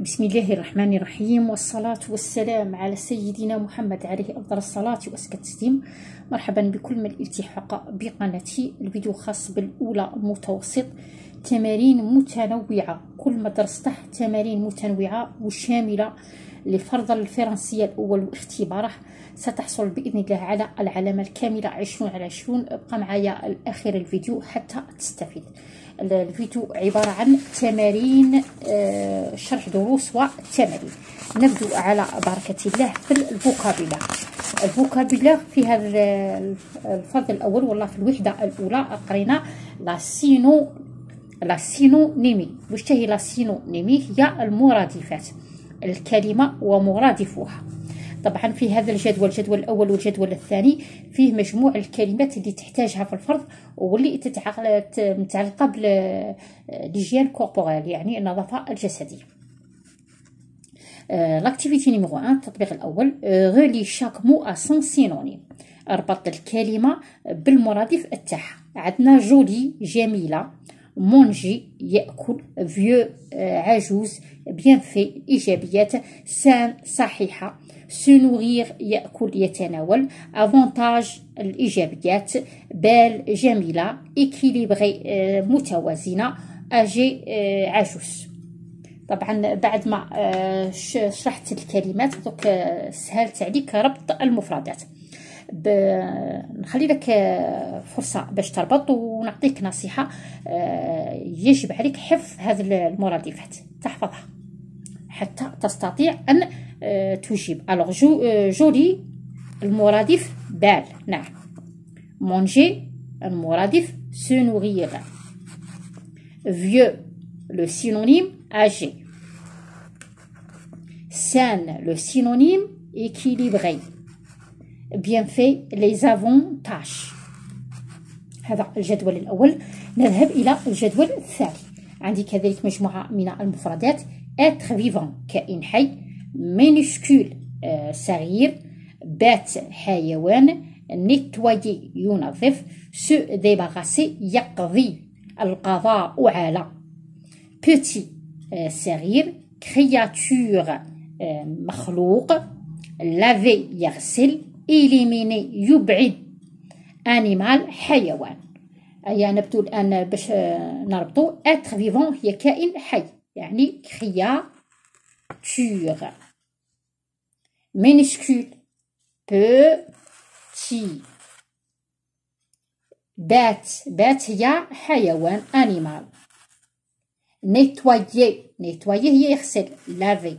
بسم الله الرحمن الرحيم والصلاة والسلام على سيدنا محمد عليه أفضل الصلاة وأزكى التسليم مرحبا بكل من الالتحاق بقناتي الفيديو خاص بالأولى متوسط تمارين متنوعة كل مدرسة تمارين متنوعة وشاملة لفرض الفرنسية الأول واختباره ستحصل بإذن الله على العلامة الكاملة 20 على 20 ابقى معايا الأخير الفيديو حتى تستفيد الفيديو عبارة عن تمارين آه، شرح دروس وتمارين نبدو على بركة الله في الفوكابيلا الفوكابيلا في هذا آه، الفرض الأول والله في الوحدة الأولى قرينا لاسينو لاسينو نيمي سينونيمي واش هي هي المرادفات الكلمة ومرادفها طبعا في هذا الجدول الجدول الأول والجدول الثاني فيه مجموع الكلمات اللي تحتاجها في الفرض واللي متعلقة بالجيان كوربوغال يعني النظافة الجسدية لاكتيفيتي نيميرو 1 التطبيق الاول آه، غولي شاك مو أسون سينونيم اربط الكلمه بالمرادف تاعها عندنا جولي جميله مونجي ياكل فيو آه، عجوز بيانفي إيجابيات سان صحيحة سنوغير يأكل يتناول أفونتاج الإيجابيات بال جميلة إكيليبغي متوازنة أجي عجوز طبعا بعد ما شرحت الكلمات دوك سهلت عليك ربط المفردات ب... نخلي لك فرصه باش تربط ونعطيك نصيحه آه، يجب عليك حفظ هذا المرادفات تحفظها حتى تستطيع ان آه، تجيب الوغ جو آه، جولي المرادف بال نعم مونجي المرادف سنوغيغ فيو لو سينونيم اجي سان لو سينونيم اكيليبري بيان في لي زافونتاج هذا الجدول الأول نذهب إلى الجدول الثاني عندي كذلك مجموعة من المفردات اتر فيفون كائن حي مينيسكول euh, صغير بات حيوان نيتواي ينظف سو ديباغاسي يقضي القضاء على بوتي euh, صغير كرياتور euh, مخلوق لافي يغسل إيليميني animal, أنيمال حيوان يعني نبتو الآن باش نربطو être فيفون هي كائن minuscule petit bête bête animal nettoyer nettoyer هي يغسل laver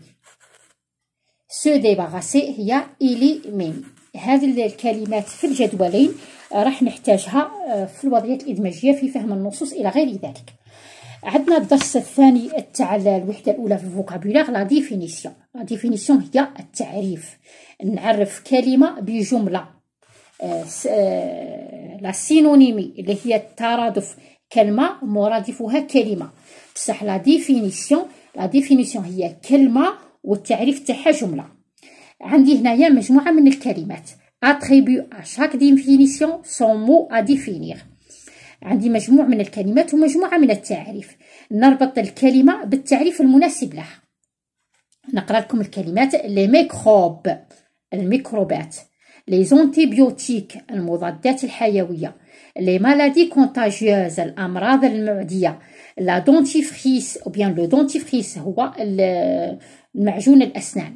se débarrasser ya éliminer هذه الكلمات في الجدولين آه، راح نحتاجها آه، في الوضعيات الإدماجية في فهم النصوص إلى غير ذلك عندنا الدرس الثاني تاع الوحدة الأولى في الفوكابولير لا ديفينيسيون لا ديفينيسيون هي التعريف نعرف كلمة بجملة آه، لا سينونيمي اللي هي الترادف كلمة مرادفها كلمة بصح لا ديفينيسيون لا ديفينيسيون هي كلمة والتعريف تاعها جمله عندي هنايا مجموعة من الكلمات attribue ا شاك ديفينيسيون son مو à عندي مجموع من الكلمات ومجموعة من التعريف نربط الكلمة بالتعريف المناسب لها نقرأ لكم الكلمات لي ميكروب الميكروبات لي زونتيبيوتيك المضادات الحيوية لي مالادي كونتاجيوز الأمراض المعدية لا دونتيفريس أو بيان لو دونتيفريس هو معجون الأسنان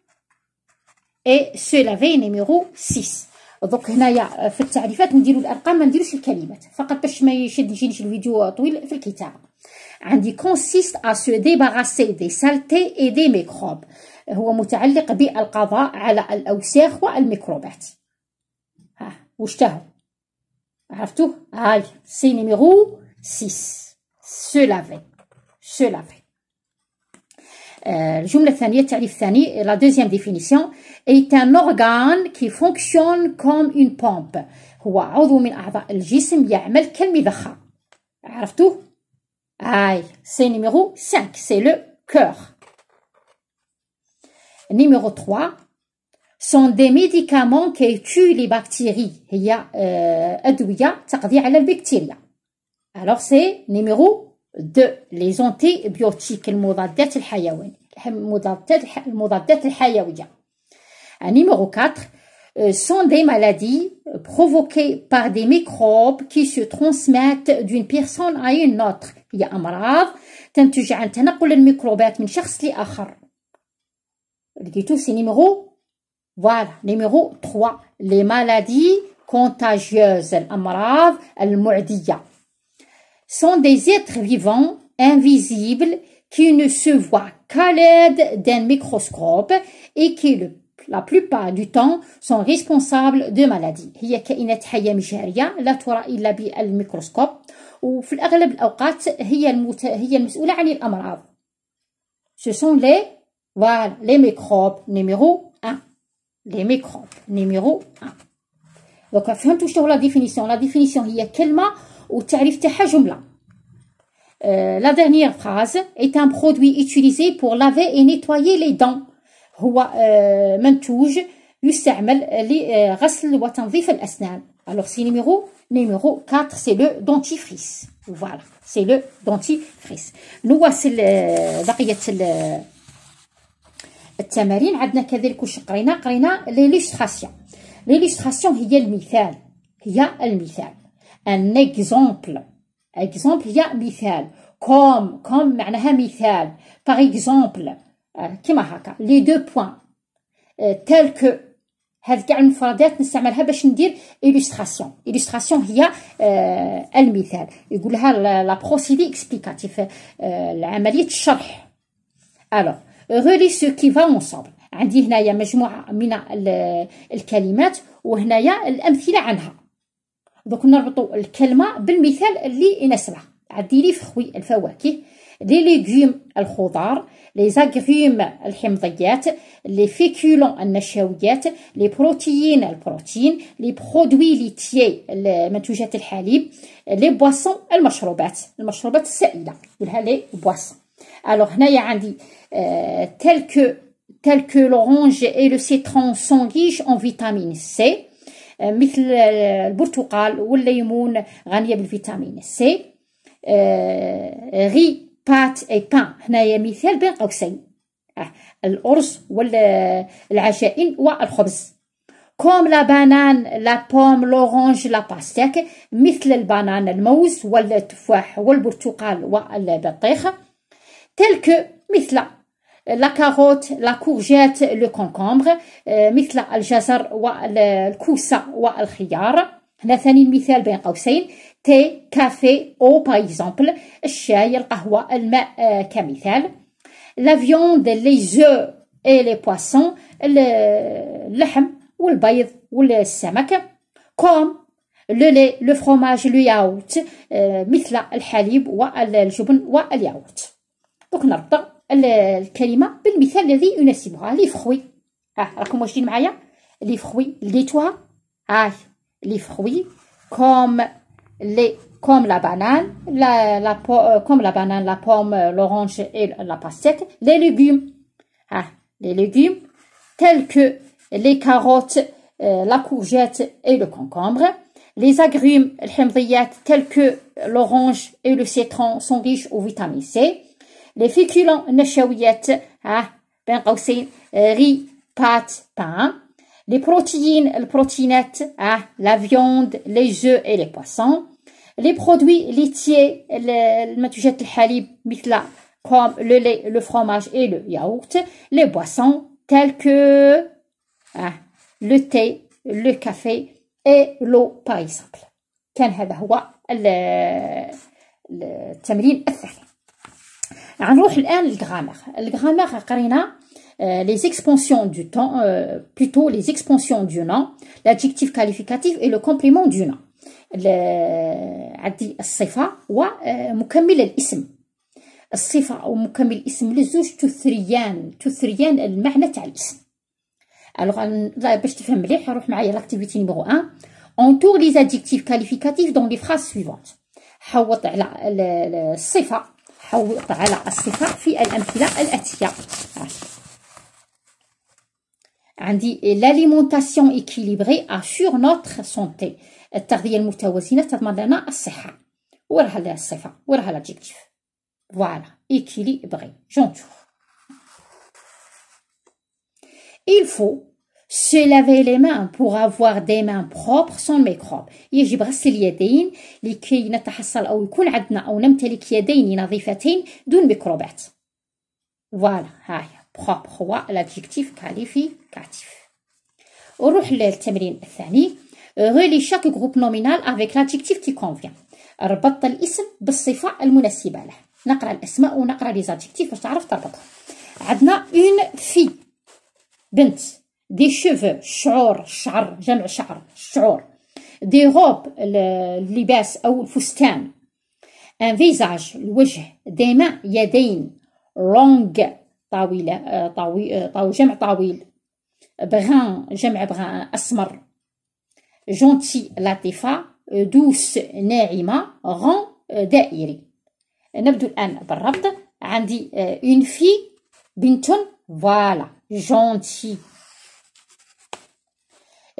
اي سو لافي نيميرو 6 دوك هنايا آه، في التعريفات نديرو الارقام ما نديروش الكلمات فقط باش ما يشدنيش الفيديو طويل في الكتابه عندي كونسيست à se débarrasser دي سالتي اي دي ميكروب هو متعلق بالقضاء على الاوساخ والميكروبات ها واش تاهو عرفتوه هاي سي نيميرو 6 سو لافي سو لافي Euh, la deuxième définition, est un organe qui fonctionne comme une pompe. هو عضو من أعضاء الجسم يعمل Vous عرفتوه؟ C'est numéro 5, c'est le cœur. Numéro 3 sont des médicaments qui tuent les bactéries. هي أدوية dire les bactéries. Alors c'est numéro de les antibiotiques numéro 4 euh, sont des maladies provoquées par des microbes qui se transmettent d'une personne à une autre Il Il y تنتج عن تنقل الميكروبات من شخص لقيتو سي numéro voilà numéro 3 les maladies contagieuses maladies sont des êtres vivants, invisibles, qui ne se voient qu'à l'aide d'un microscope et qui la plupart du temps sont responsables de maladies هي كائنات حية مجهرية لا ترى Et بالميكروسكوب وفي الأغلب الأوقات هي هي de عن الأمراض ce sont les voilà les microbes numéro 1 les microbes numéro 1 donc on définition. La définition, il y a quel mot euh, la dernière phrase est un produit utilisé pour laver et nettoyer les dents. Euh, euh, Alors, c'est le numéro 4, c'est le dentifrice. Voilà, c'est le dentifrice. Nous voici l'illustration. il y a le ان اكزومبل اكزومبل هي مثال كوم كوم معناها مثال باغ اكزومبل كيما هكا لي دو بوان تال كو هاد كاع المفردات نستعملها باش ندير illustration illustration هي آه المثال يقولها لا بروسيدي اكسبليكاتيف آه عمليه الشرح ألوغ غولي سو كي فا اونصومبل عندي هنايا مجموعه من الكلمات وهنايا الامثله عنها دوك نربطوا الكلمه بالمثال اللي يناسبها عندي لي فخوي الفواكه لي ليغيوم الخضار لي زاغريم الحمضيات لي فيكولون النشويات لي بروتيين البروتين لي برودوي ليتيي منتوجات الحليب لي بواسون المشروبات المشروبات السائله قولها لي بواسون الوغ هنايا عندي تلك تلك لورانج اي لو سيترون سون اون فيتامين سي مثل البرتقال والليمون غنية بالفيتامين سي آه، غي بات اي بان هنايا مثال بين قوسين آه، الأرز والعشائن والخبز كوم لا بانان لا بوم لورانج لا باستيك مثل البانان الموز والتفاح والبرتقال والبطيخ تلك مثل لا كاروت لا كورجيت لو كونكومبر مثل الجزر والكوسه والخيار هنا ثاني مثال بين قوسين تي كافي او باغ اكزومبل الشاي القهوه الماء آه، كمثال لا فيوند لي زو اي لي بواسون اللحم والبيض والسمك كوم لو لي لو فروماج لو ياوت مثل الحليب والجبن والياوت دوك نربط الكلمه بالمثال الذي يناسبها لي فخوي ها راكم les fruits لي فخوي لقيتوها هاي لي فخوي كوم لي comme la banane, la, la, comme la banane, la pomme, l'orange et la pastèque, les légumes. les légumes tels que les carottes, euh, la courgette et le concombre. Les agrumes, les tels que l'orange et le citron sont riches aux vitamines C les féculents نشويات ah, بين قوسين riz pâtes pain les protéines les ah, la viande les œufs et les poissons les produits laitiers le halib, comme le lait le fromage et le yaourt les boissons telles que ah, le thé le café et l'eau par exemple كان la grammaire. للغرامر grammaire, قرينا les expansions du temps euh، plutôt les expansions du nom l'adjectif qualificatif et le complément du nom عندي الصفة ومكمل الاسم l'activité numéro 1 entoure les adjectifs qualificatifs dans les phrases suivantes حوط حوض على الصفة في الأمثلة الآتية l'alimentation équilibrée assure notre santé التغذية المتوازنة تضمن لنا الصحة وراها الصفة وراها l'adjectif voilà équilibré j'entoure il faut Se laver les mains pour avoir des mains propres sans microbes يجب غسل اليدين لكي نتحصل أو يكون عندنا أو نمتلك يدين نظيفتين دون ميكروبات فوالا هاي propre هو l'adjectif qualificatif نروح للتمرين الثاني غيلي شاك جروب نومينال افيك لادجيكتيف كي كونفيان ربط الاسم بالصفه المناسبه له نقرا الاسماء ونقرا لي زادجيكتيف باش تعرف تربطهم عندنا اون في بنت دي شوفو الشعور الشعر جمع شعر الشعور دي غوب اللباس أو الفستان ان فيزاج الوجه دمع يدين لونغ طويله طويل, طويل جمع طويل بغان جمع بغان أسمر جونتي لطيفة دوس ناعمة غون دائري نبدو الآن بالربط عندي اون في بنت فوالا جونتي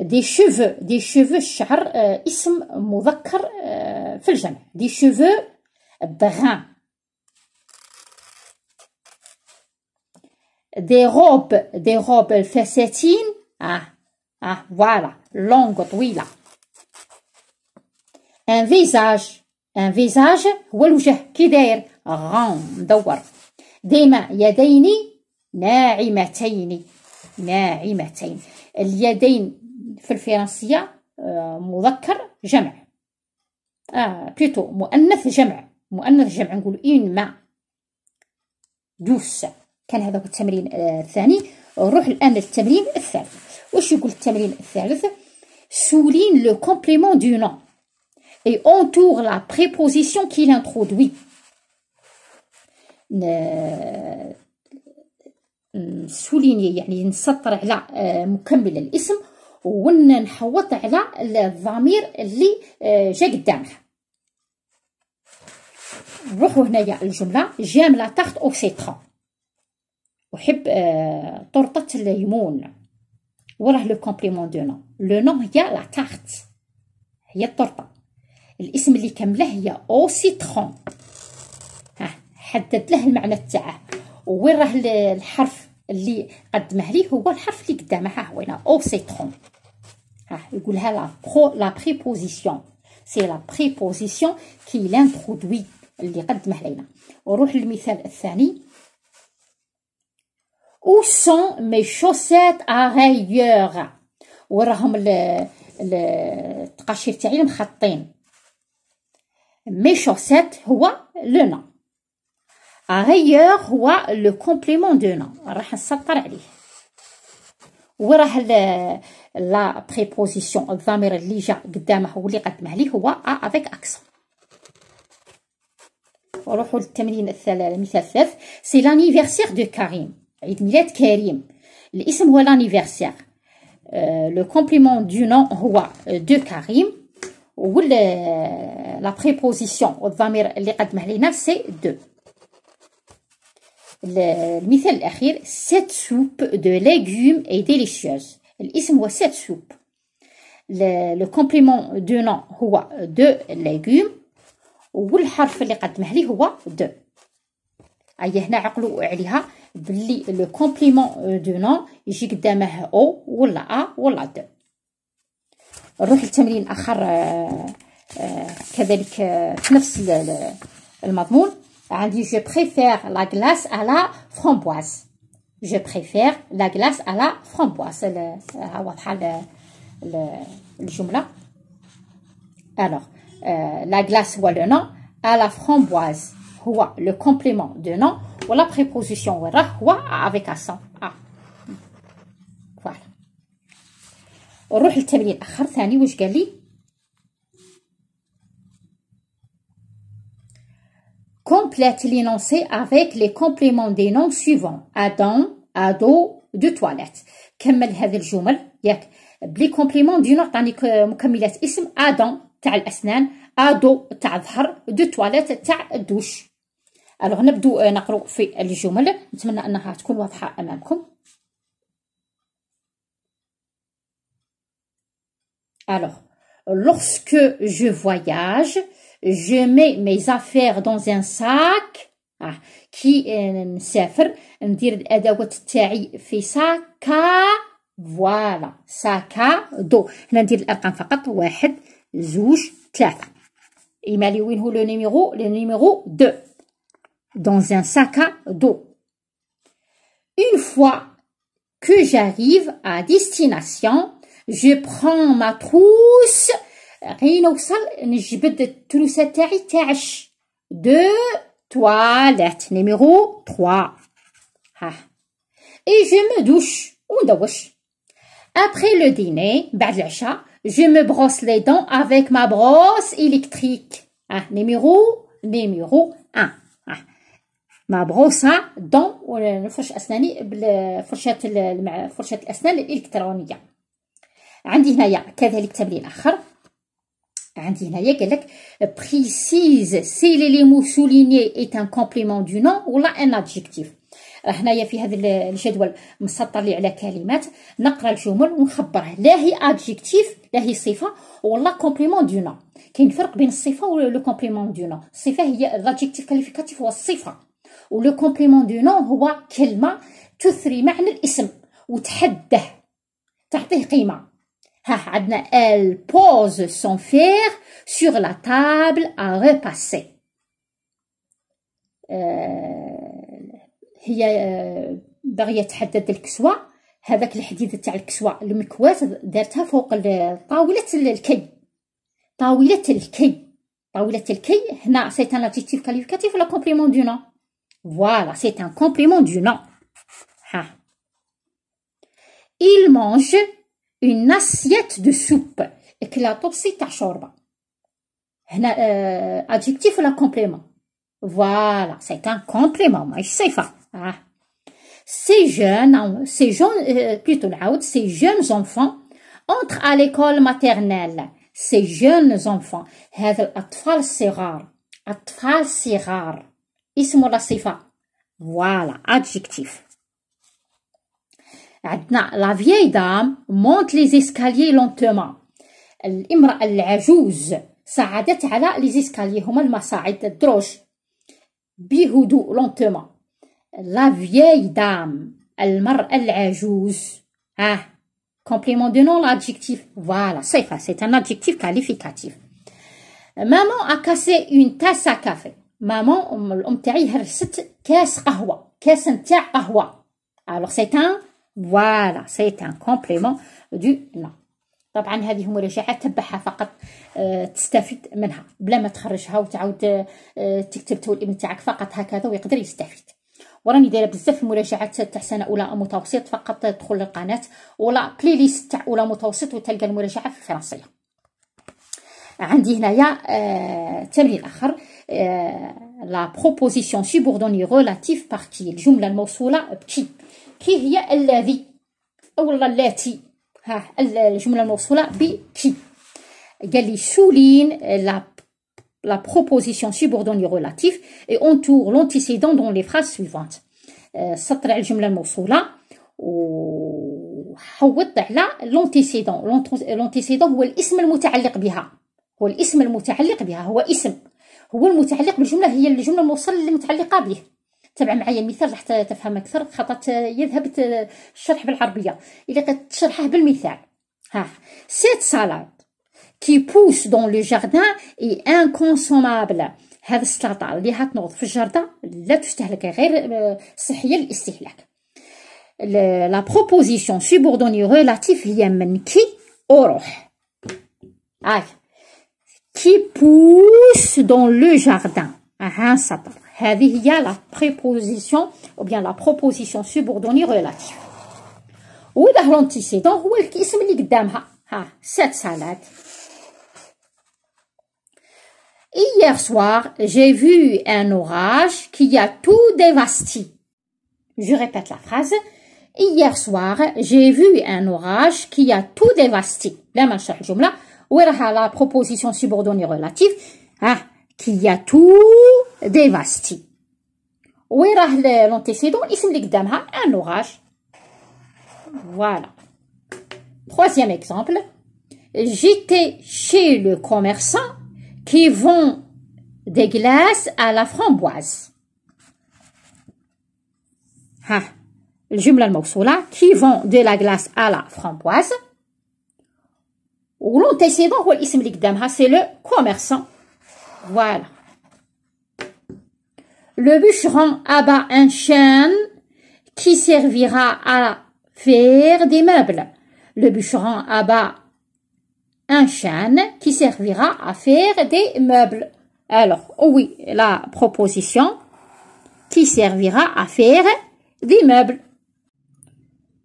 دي شوفو دي شوفو الشعر اسم مذكر في الجمع دي شوفو بغان دي روب دي روب الفساتين اه اه فوالا لونغ طويله ان فيزاج ان فيزاج هو الوجه كي داير غون مدور ديما يدين ناعمتين ناعمتين اليدين في الفرنسية مذكر جمع آه بليتو مؤنث جمع مؤنث جمع نقول إن مع دوس كان هذا هو التمرين الثاني نروح الآن للتمرين الثالث واش يقول التمرين الثالث souligne le complément du nom et entoure la préposition qu'il introduit. نسوليني يعني نسطر على مكمل الاسم ونحوط على الضمير اللي آه، جا قدامها نروحو هنايا الجملة جام لا تارت او سيترون أحب آه، طرطة الليمون وراه لو كومبليمون دو نو لو نو هي لا تارت هي الطرطة الاسم اللي كامله هي او سيترون ها حددله له المعنى تاعه وين راه الحرف اللي قدمه لي هو الحرف اللي قدامه ها هو هنا او سيترون ها يقولها لا برو لا بريبوزيسيون سي لا بريبوزيسيون كي لانترودوي اللي قدمه لينا وروح للمثال الثاني او سون مي شوسيت à rayures وراهم التقاشير تاعي مخطين مي شوسيت هو لو نو Par euh, le complément du nom. On va euh, La préposition de la préposition de la préposition de la préposition de la c'est « de la préposition de la préposition de de Karim ». la préposition de c'est « de المثال الأخير سات سوب دو ليغوم اي ديليشيوز الاسم هو سات سوب لو كومبليمون دو نون هو دو ليغوم والحرف اللي قدمه لي هو دو اي هنا عقلوا عليها بلي لو كومبليمون دو نون يجي قدامه او ولا ا ولا دو نروح لتمرين اخر آه، آه، كذلك في نفس المضمون On dit, je préfère la glace à la framboise. Je préfère la glace à la framboise. Euh, Alors, euh, la glace ou le nom à la framboise. Le complément de nom ou la préposition avec un ah. « Voilà. Complète l'énoncé avec les compléments des noms suivants Adam, ado, de toilette. Quand vous avez vu le jumel, vous avez vu les compléments du nom euh, Adam, ado, de toilette, de douche. Alors, vous avez vu le jumel. Je vous dis que vous avez vu le Alors, lorsque je voyage, je mets mes affaires dans un sac ah qui نسافر ندير الادوات تاعي في voilà ساكا دو هنا ندير الارقام فقط واحد زوج numéro? le numéro 2 dans un sac à dos une fois que j'arrive à destination je prends ma trousse غي نوصل نجبد التروسه تاعي تاع الش دو تواليت نيميرو 3 ها اي جو مو دوش وندوش ابري لو ديني بعد العشاء, جو مو بروس لي دون افيك ما بروس الكتريك ها نيميرو نيميرو 1. ها ما بروسة دون نفرش أسناني فرشاه الأسنان الإلكترونية عندي هنايا كذلك تمرين آخر عندي هنايا قال لك بريسيز سي لي لي مو سوليني ايت ان كومبليمون دو نون ولا ان ادجيكتيف راه هنايا في هذا الجدول مسطر لي على كلمات نقرا الجمل ونخبره لا هي ادجيكتيف لا هي صفه ولا كومبليمون دو نون كاين فرق بين الصفه ولو كومبليمون دو نون الصفه هي الادجيكتيف كاليفيكاتيف هو الصفه ولو كومبليمون دو نون هو كلمه تثري معنى الاسم وتحده تعطيه قيمه Adna, elle pose son fer sur la table à repasser. هي باغية تحدد الكسوة هذاك الحديد تاع الكسوة المكواس دارتها فوق طاولة الكي طاولة الكي طاولة الكي هنا سي ان لاتيتيف كاليفيكاتيف ولا كومبليمون دو نو فوالا سي ان كومبليمون دو نو ها il mange une assiette de soupe. Et que la topsy chorba. Euh, adjectif ou la complément Voilà, c'est un complément, moi je sais pas. Ces jeunes, ces jeunes, euh, plutôt ces jeunes enfants entrent à l'école maternelle. Ces jeunes enfants, c'est rare. c'est rare. Voilà, adjectif la vieille dame monte les escaliers lentement. al العجوز صعدت على les escaliers هما المصاعد الدروج بهدوء lentement. La vieille dame Mar العجوز ها ah. complément de nom l'adjectif voilà c'est un adjectif qualificatif maman a cassé une tasse à café maman الام تاعي هرست كاس قهوه كاس alors c'est un فوالا سي ان كومبليمون دو لا طبعا هذه هما الاشاعات تبعها فقط آه، تستفيد منها بلا ما تخرجها وتعاود آه، تكتب تو الابن تاعك فقط هكذا ويقدر يستفيد وراني دايره بزاف المراجعات تاع سنه اولى متوسط فقط تدخل للقناه ولا بلاي ليست تاع اولى متوسط وتلقى المراجعه في الفرنسيه عندي هنايا آه تمرين اخر آه لا بروبوزيسيون سوبوردوني ريلاتيف بارتي الجمله الموصوله بكي كي هي الذي او التي ها الجمله الموصوله بكي قال لي لا لا la proposition subordonnée relative et entoure لونتيسيدون دون لي phrases سويفونت euh, سطر على الجمله الموصوله حوط على لونتيسيدون لونتيسيدون هو الاسم المتعلق بها هو الاسم المتعلق بها هو اسم هو المتعلق بالجمله هي الجمله الموصله المتعلقه به تبع معايا مثال حتى تفهم اكثر خاطر يذهب الشرح بالعربيه الا كتشرحه بالمثال ها سيت سالاد كي بوس دون لو جاردان اي كونسومابل هذا السلطه اللي هتنوض في الجردة لا تستهلك غير آه، صحيه للاستهلاك لا بروبوزيسيون سوبوردوني ريلاتيف هي من كي روح هاك كي بوس دون لو جاردان ها سطر هذه هي لا بريبوزيسيون او بيان لا بروبوزيسيون سوبوردوني ريلاتيف وده لونتيسيدون هو الاسم اللي قدامها ها سات salade. Hier soir, j'ai vu un orage qui a tout dévasté. Je répète la phrase. Hier soir, j'ai vu un orage qui a tout dévasté. Là, ma où est la proposition subordonnée relative? Ah, qui a tout dévastie. Où est-ce que les Un orage. Voilà. Troisième exemple. J'étais chez le commerçant qui vend des glaces à la framboise. J'aime La le qui vend de la glace à la framboise. Où est-ce il C'est le commerçant. Voilà le bûcheron abat un chêne qui servira à faire des meubles. Le bûcheron abat un chêne qui servira à faire des meubles. Alors, oh oui, la proposition qui servira à faire des meubles.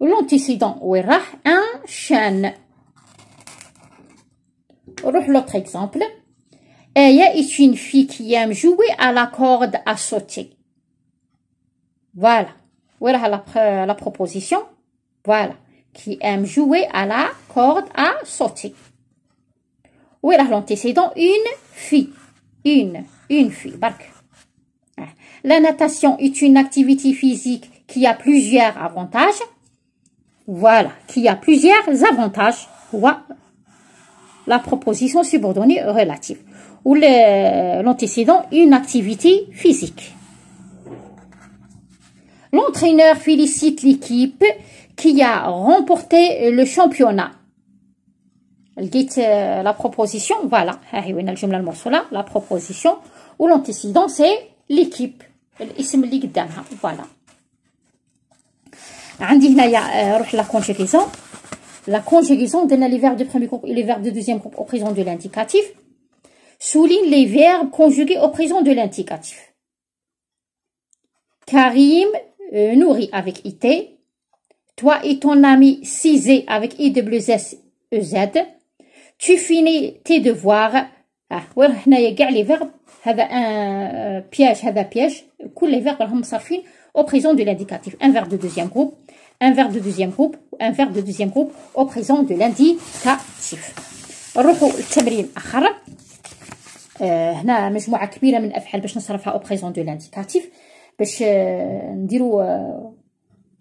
L'antécédent ouira un chêne. L'autre exemple y est une fille qui aime jouer à la corde à sauter. Voilà. Voilà la, la proposition. Voilà. Qui aime jouer à la corde à sauter. Voilà l'antécédent. Une fille. Une. Une fille. Hein. La natation est une activité physique qui a plusieurs avantages. Voilà, qui a plusieurs avantages. Voilà la proposition subordonnée relative ou l'antécédent une activité physique. L'entraîneur félicite l'équipe qui a remporté le championnat. Elle dit euh, La proposition, voilà, ah, la proposition ou l'antécédent c'est l'équipe. Voilà. عندي هنايا روح لا la conjugaison donne les verbes de premier groupe et les verbes de deuxième groupe au présent de l'indicatif, souligne les verbes conjugués au présent de l'indicatif. Karim euh, nourrit avec IT, toi et ton ami Cisé avec IWSEZ, tu finis tes devoirs. Ah, les verbes, un euh, piège, un piège, tous les verbes au présent de l'indicatif. Un verbe de deuxième groupe un verbe de deuxième groupe un verbe de deuxième groupe au présent de l'indicatif نروحوا للتمرين الاخر هنا مجموعه كبيره من الافعال باش نصرفها او بريزون دو لانديكاتيف باش آه نديروا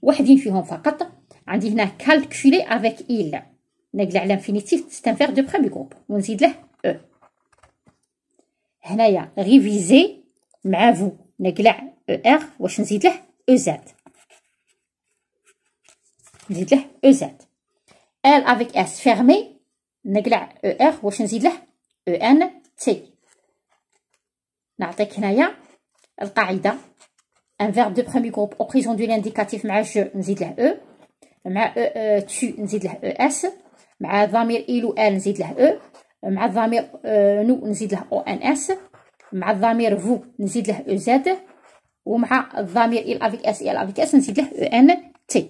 واحدين فيهم فقط عندي هنا كالكولي افيك ايل نقلع على انفينيتيف تستنفير دو بخومي جروب ونزيد له او هنايا ريفيزي مع فو نقلع او ار واش نزيد له او زاد نزيد له او زاد ال افيك اس فيرمي نقلع او ار واش نزيد له او ان تي نعطيك هنايا القاعده ان فيرب دو برومي غروب او بريزون دو لانديكاتيف مع جو نزيد له او مع او تو نزيد له او اس مع ضمير ايلو ال نزيد له او مع الضمير نو نزيد له او ان اس مع الضمير فو نزيد له او زاد ومع الضمير ال افيك اس ال افيك اس نزيد له او ان تي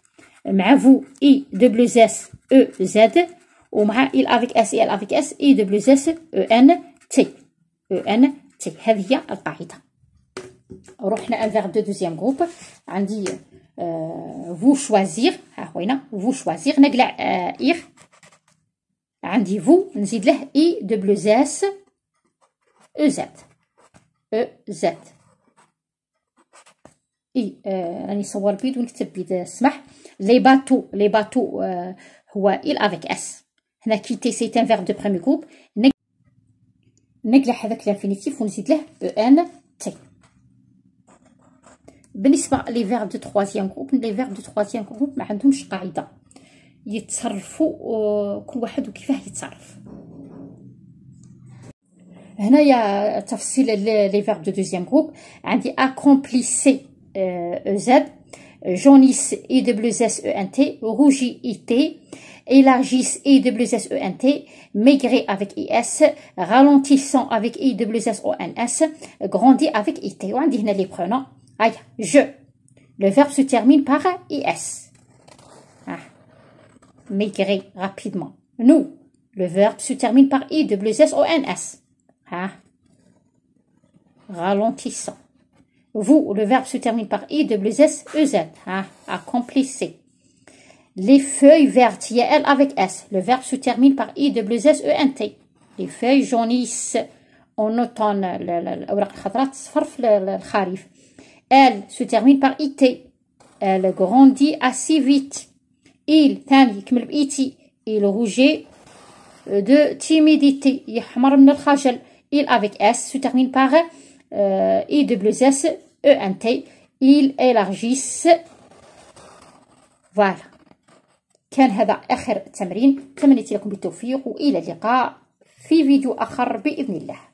مع فو اي دبليو زاس او زاد ومع ال افيك اس ال افيك اس اي دبليو زاس او ان تي او ان تي هذه هي القاعده روحنا انفيغ دو دوزيام جروب عندي فو آه، شوازيغ ها هوينا فو شوازيغ نقلع ايغ آه، عندي فو نزيد له اي دبليو زاس او زاد او زاد اي آه، راني صور بيد ونكتب بيد سمح لي باتو لي باتو هو ال افيك اس هنا كي تي سي ان فيرب دو بريمي جروب نقلع هذاك الانفينيتيف ونزيد له او ان تي بالنسبه لي فيرب دو تخوازيام جروب لي فيرب دو تخوازيام جروب ما عندهمش قاعده يتصرفوا كل واحد وكيفاه يتصرف هنايا تفصيل لي فيرب دو دوزيام جروب عندي اكومبليسي او زد jaunissent I-W-S-E-N-T, e t élargissent I-W-S-E-N-T, e avec I-S, ralentissant avec I-W-S-O-N-S, grandit avec I-T. les pronoms. Aïe, je. Le verbe se termine par IS. s ah. Maigrir rapidement. Nous. Le verbe se termine par I-W-S-O-N-S. Ah. Ralentissant vous le verbe se termine par i, s, e, z. Hein, accomplissez. Les feuilles vertes, il y L avec S. Le verbe se termine par i, s, e, n, t. Les feuilles jaunissent en automne. Elle se termine par it. Elle grandit assez vite. Il, il rougit euh, de timidité. Il avec S se termine par euh, E-N-T, il élargissent فوالا كان هذا آخر تمرين تمنيت لكم بالتوفيق وإلى اللقاء في فيديو آخر بإذن الله